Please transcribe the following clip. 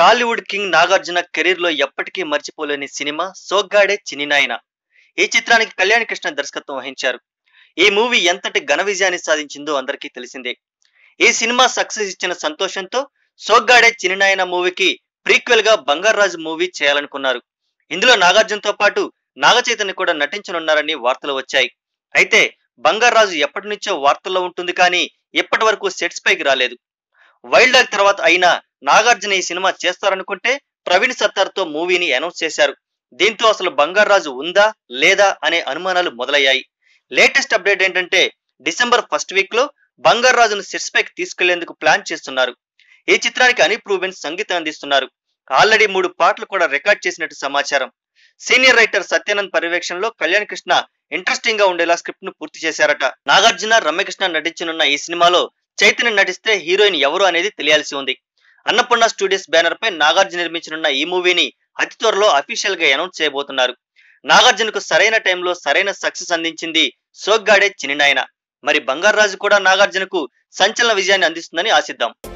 Tollywood king Nagarjuna career లో ఎప్పటికీ మర్చిపోలేని సినిమా సోగ్గాడే చిన్నినాయన ఈ చిత్రానికి కళ్యాణ్ కృష్ణ దర్శకత్వం వహించారు ఈ మూవీ ఎంతటి ఘన విజయాన్ని సాధించిందో అందరికీ తెలిసిందే ఈ సినిమా సక్సెస్ ఇచ్చిన సంతోషంతో సోగ్గాడే చిన్నినాయన మూవీకి ప్రీక్వెల్ గా బంగారాజు మూవీ చేయాలనుకున్నారు ఇందులో తో పాటు నాగచైతన్య కూడా నటించనున్నారని వార్తలు వచ్చాయి అయితే బంగారాజు ఎప్పటి నుంచో వార్తల్లో ఉంటుంది కానీ ఇప్పటి వరకు సెట్స్ పైకి రాలేదు వైల్డ్ డాగ్ తర్వాత అయినా నాగార్జున ఈ సినిమా చేస్తారనుకుంటే ప్రవీణ్ సత్తార్తో మూవీని అనౌన్స్ చేశారు దీంతో అసలు బంగారాజు ఉందా లేదా అనే అనుమానాలు మొదలయ్యాయి లేటెస్ట్ అప్డేట్ ఏంటంటే డిసెంబర్ ఫస్ట్ వీక్ లో బంగారాజును సెట్స్ పైకి తీసుకెళ్లేందుకు ప్లాన్ చేస్తున్నారు ఈ చిత్రానికి అనిప్రూవెన్ సంగీతం అందిస్తున్నారు ఆల్రెడీ మూడు పాటలు కూడా రికార్డ్ చేసినట్టు సమాచారం సీనియర్ రైటర్ సత్యానంద్ పర్యవేక్షణలో కళ్యాణ్ కృష్ణ ఇంట్రెస్టింగ్ గా ఉండేలా స్క్రిప్ట్ ను పూర్తి చేశారట నాగార్జున రమ్యకృష్ణ నటించనున్న ఈ సినిమాలో చైతన్య నటిస్తే హీరోయిన్ ఎవరు అనేది తెలియాల్సి ఉంది అన్నపూర్ణ స్టూడియోస్ బ్యానర్ పై నాగార్జున నిర్మించనున్న ఈ మూవీని అతి త్వరలో అఫీషియల్ గా అనౌన్స్ చేయబోతున్నారు నాగార్జునకు సరైన టైంలో సరైన సక్సెస్ అందించింది సోగ్గాడే చినినాయన మరి బంగారాజు కూడా నాగార్జునకు సంచలన విజయాన్ని అందిస్తుందని ఆశిద్దాం